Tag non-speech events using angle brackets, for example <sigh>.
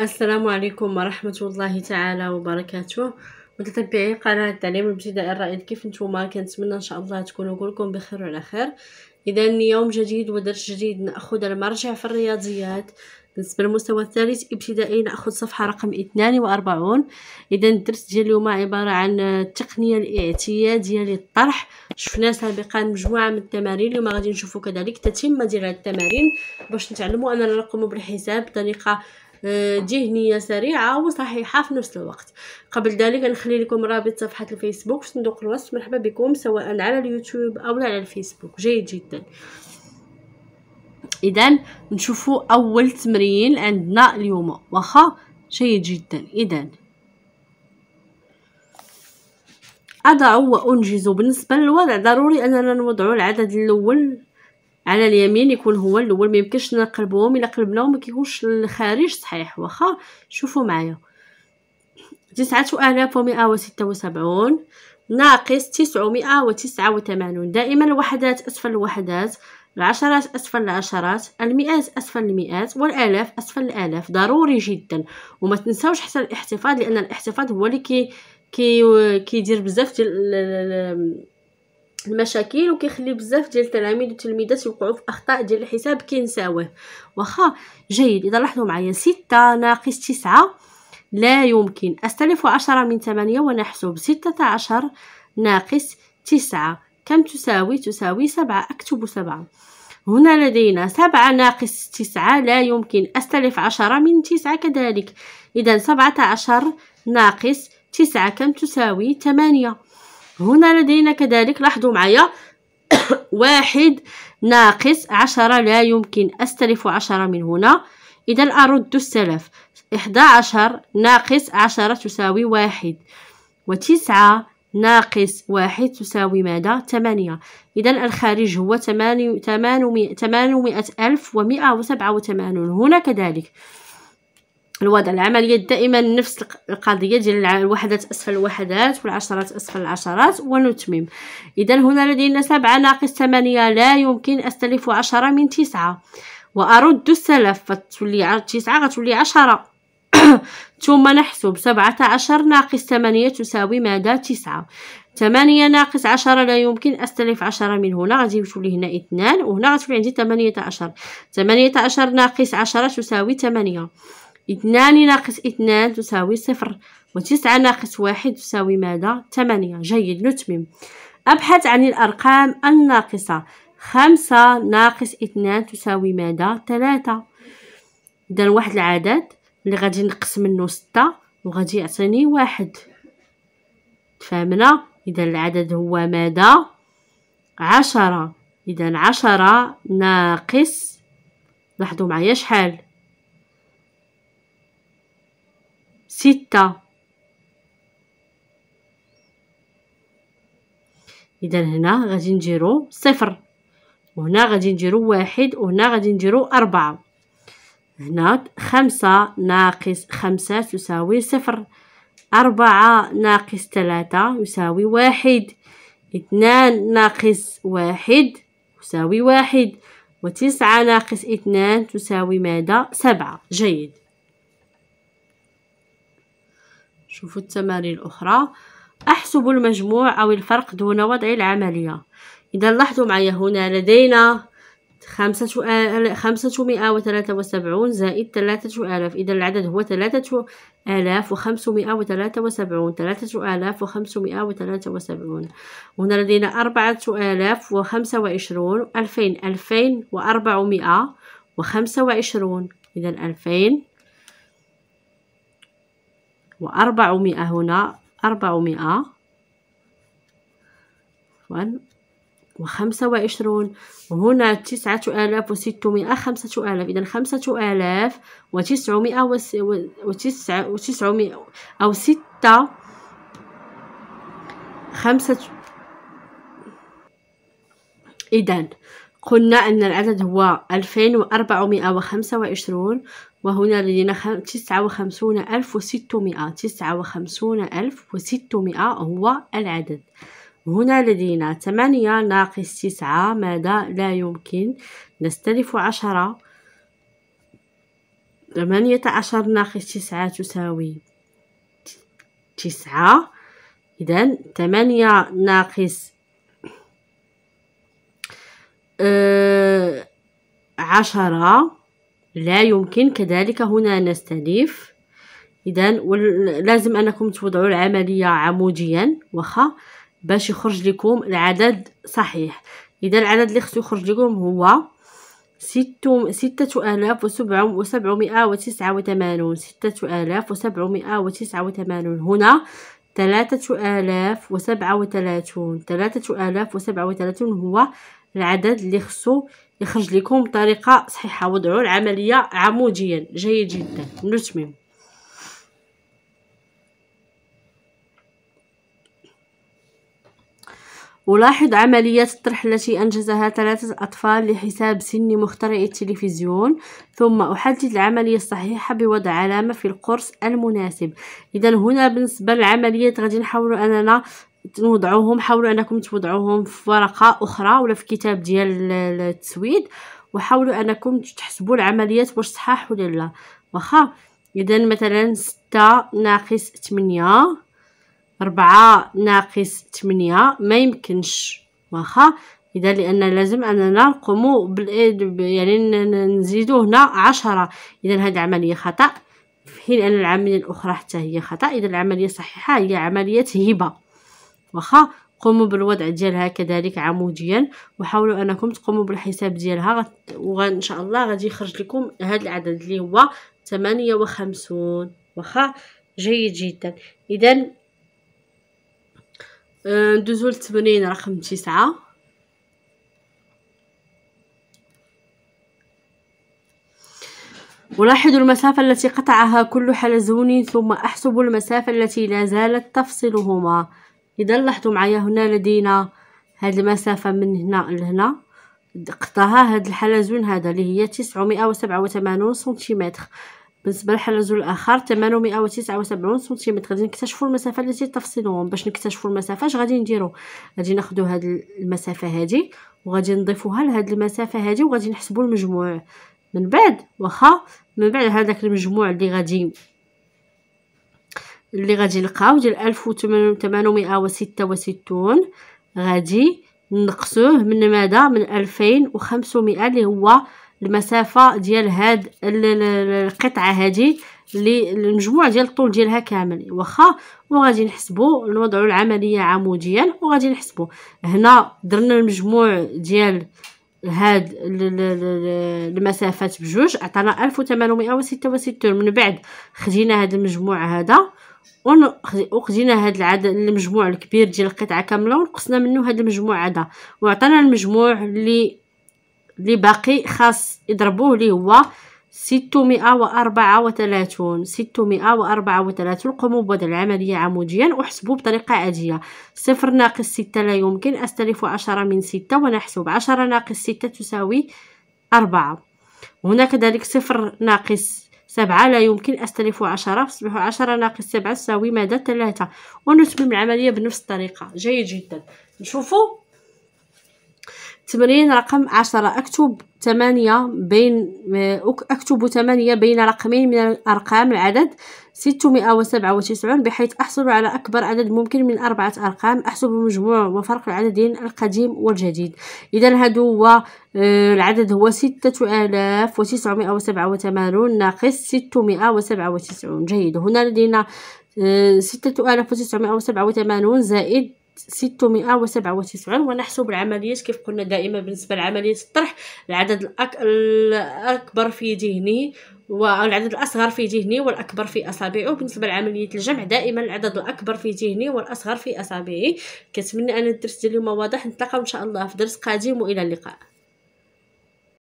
السلام عليكم ورحمة الله تعالى وبركاته متتبعي قناة التعليم الابتدائي الرائد كيف نتوما كنتمنى ان شاء الله تكونوا كلكم بخير وعلى خير اذا يوم جديد ودرس جديد ناخذ المرجع في الرياضيات بالنسبه للمستوى الثالث ابتدائي ناخذ صفحه رقم 42 اذا الدرس ديال اليوم عباره عن التقنيه الاعتياديه للطرح شفنا سابقا مجموعه من التمارين اليوم غادي نشوفوا كذلك تتمه ديال التمارين باش نتعلموا اننا نقوموا بالحساب بطريقه ذهنيه آه، سريعه وصحيحه في نفس الوقت قبل ذلك نخلي لكم رابط صفحه الفيسبوك في صندوق الوصف مرحبا بكم سواء على اليوتيوب او على الفيسبوك جيد جدا اذا نشوفوا اول تمرين عندنا اليوم واخا جيد جدا اذا أضع وأنجز بالنسبة للوضع ضروري أننا نوضع العدد الأول على اليمين يكون هو الاول ما يمكنش نقلبهم الا قلبناهم ما كيكونش الخارج صحيح واخا شوفوا معايا تسعة آلاف ومئة وستة وسبعون ناقص تسعمائة وتسعة وثمانون دائما الوحدات أسفل الوحدات العشرات أسفل العشرات المئات أسفل المئات والآلاف أسفل الآلاف ضروري جدا وما تنساوش حتى الاحتفاظ لأن الاحتفاظ هو اللي كي كيدير كي بزاف ديال المشاكل وكيخلي بزاف ديال التلاميذ والتلميذات يوقعوا في اخطاء ديال الحساب كينساوه واخا جيد اذا لاحظوا معايا ستة ناقص تسعة لا يمكن استلف عشرة من ثمانية ونحسب ستة عشر ناقص تسعة كم تساوي تساوي سبعة اكتب سبعة هنا لدينا سبعة ناقص تسعة لا يمكن أستلف عشرة من تسعة كذلك إذا سبعة عشر ناقص تسعة كم تساوي ثمانية هنا لدينا كذلك لاحظوا معايا <coughs> واحد ناقص عشرة لا يمكن أستلف عشرة من هنا إذا أرد السلف إحدى عشر ناقص عشرة تساوي واحد وتسعة ناقص واحد تساوي ماذا؟ ثمانية إذا الخارج هو ثمانمائة ألف ومائة وسبعة وثمانون هنا كذلك الوضع العملية دائما نفس القضية ديال الوحدات أسفل الوحدات والعشرات أسفل العشرات ونتمم إذا هنا لدينا سبعة ناقص ثمانية لا يمكن أستلف عشرة من تسعة وأرد السلف فتولي تسعة غتولي عشرة <coughs> ثم نحسب سبعة عشر ناقص ثمانية تساوي ماذا تسعة ثمانية ناقص عشرة لا يمكن أستلف عشرة من هنا غادي تولي هنا اثنان وهنا غتولي عندي ثمانية عشر ثمانية عشر ناقص عشرة تساوي ثمانية اثنان ناقص اثنان تساوي صفر وتسعة ناقص واحد تساوي ماذا ثمانية جيد نتمم أبحث عن الأرقام الناقصة خمسة ناقص اثنان تساوي ماذا ثلاثة إذا واحد العدد اللي غادي نقص منه ستة وغادي يعطيني واحد تفهمنا إذا العدد هو ماذا عشرة إذا عشرة ناقص لاحظوا معايا شحال ستة اذا هنا غادي نديرو صفر وهنا غادي نديرو واحد وهنا غادي نديرو أربعة هنا خمسة ناقص خمسة تساوي صفر أربعة ناقص ثلاثة يساوي واحد اثنان ناقص واحد يساوي واحد وتسعة ناقص اثنان تساوي ماذا سبعة جيد شوفوا التمارين الأخرى أحسب المجموع أو الفرق دون وضع العملية إذا لاحظوا معايا هنا لدينا خمسة آه، خمسة مئة وثلاثة وسبعون زائد ثلاثة آلاف إذا العدد هو ثلاثة آلاف وخمس مئة وثلاثة وسبعون ثلاثة آلاف وخمس مئة وثلاثة وسبعون هنا لدينا أربعة آلاف وخمسة وعشرون ألفين ألفين وأربعمائة وخمسة وعشرون إذا ألفين وأربعمائة هنا أربعمائة عفوا وخمسة وعشرون وهنا تسعة آلاف وستمائة خمسة آلاف إذا خمسة آلاف وتسعمائة وتسعة وتسعمائة أو ستة خمسة إذا قلنا أن العدد هو ألفين وأربعمائة وخمسة وعشرون وهنا لدينا تسعة وخمسون ألف وستمائة تسعة وخمسون ألف وستمائة هو العدد هنا لدينا ثمانية ناقص تسعة ماذا لا يمكن نستلف عشرة ثمانية عشر ناقص تسعة تساوي تسعة إذا ثمانية ناقص أه عشرة لا يمكن كذلك هنا نستلف اذا لازم انكم توضعوا العمليه عموديا واخا باش يخرج لكم العدد صحيح اذا العدد اللي خصو يخرج لكم هو ستة ستة آلاف وسبع وسبعمائة وتسعة وثمانون ستة آلاف وسبعمائة وتسعة وثمانون هنا ثلاثة آلاف وسبعة وثلاثون ثلاثة آلاف وسبعة وثلاثون هو العدد اللي خصو يخرج لكم بطريقه صحيحه وضعوا العمليه عموديا جيد جدا نتمم ولاحظ عملية الطرح التي أنجزها ثلاثة أطفال لحساب سن مخترعي التلفزيون ثم أحدد العملية الصحيحة بوضع علامة في القرص المناسب إذا هنا بالنسبة للعمليات غادي نحاولوا أننا توضعوهم حاولوا انكم توضعوهم في ورقه اخرى ولا في كتاب ديال التسويد وحاولوا انكم تحسبوا العمليات واش صحاح ولا لا واخا اذا مثلا ستة ناقص 8 ربعة ناقص 8 ما يمكنش واخا اذا لان لازم اننا نقومو بال يعني نزيدو هنا عشرة اذا هذه عمليه خطا في حين ان العمليه الاخرى حتى هي خطا اذا العمليه الصحيحه هي عمليه هبه واخا قوموا بالوضع ديالها كذلك عموديا وحاولوا انكم تقوموا بالحساب ديالها وان شاء الله غادي يخرج لكم هذا العدد اللي هو 58 واخا جيد جدا اذا آه، ندوزو للتمرين رقم تسعة ولاحظوا المسافة التي قطعها كل حلزون ثم أحسب المسافة التي لا زالت تفصلهما اذا لاحظوا معايا هنا لدينا هاد المسافه من هنا لهنا قطعها هاد الحلزون هذا اللي هي وسبعة وثمانون سنتيمتر بالنسبه للحلزون الاخر وتسعة وسبعون سنتيمتر غادي نكتشفوا المسافه التي تفصلهم باش نكتشفوا المسافه اش غادي نديرو غادي ناخدو هاد المسافه هادي وغادي نضيفوها لهاد المسافه هادي وغادي نحسبو المجموع من بعد واخا من بعد هذاك المجموع اللي غادي اللي غادي نلقاو ديال ألف 1866 غادي نقصوه من ماذا من ألفين اللي هو المسافة ديال هاد القطعة هادي اللي المجموع ديال الطول ديالها كامل واخا وغادي نحسبو نوضعو العملية عموديا وغادي نحسبو هنا درنا المجموع ديال هاد المسافات بجوج عطانا 1866 من بعد خدينا هاد المجموع هذا وخدينا هاد العدد المجموع الكبير ديال القطعه كامله ونقصنا منه هاد المجموع هذا وعطانا المجموع اللي اللي باقي خاص يضربوه اللي هو وأربعة وأربعة 634 قوموا بوضع العملية عموديا وحسبوا بطريقة عادية صفر ناقص ستة لا يمكن أستلف عشرة من ستة ونحسب عشرة ناقص ستة تساوي أربعة هنا كذلك صفر ناقص سبعة لا يمكن أستلف عشرة فصبح عشرة ناقص سبعة تساوي ماذا ثلاثة ونتمم العملية بنفس الطريقة جيد جدا نشوفوا تمرين رقم عشرة أكتب ثمانية بين أكتب ثمانية بين رقمين من الأرقام العدد ستمائة وسبعة وتسعون بحيث أحصل على أكبر عدد ممكن من أربعة أرقام أحسب مجموع وفرق العددين القديم والجديد إذا هادو هو آه، العدد هو ستة آلاف وتسعمائة وسبعة وثمانون ناقص ستمائة وسبعة وتسعون جيد هنا لدينا آه، ستة آلاف وتسعمائة وسبعة وثمانون زائد ستمائة وسبعة وتسعون ونحسب العمليات كيف قلنا دائما بالنسبة لعملية الطرح العدد الأك... الأكبر في ذهني والعدد الأصغر في ذهني والأكبر في أصابعه بالنسبة لعملية الجمع دائما العدد الأكبر في ذهني والأصغر في أصابعي كنتمنى أن الدرس ديال اليوم واضح نتلاقاو إن شاء الله في درس قادم وإلى اللقاء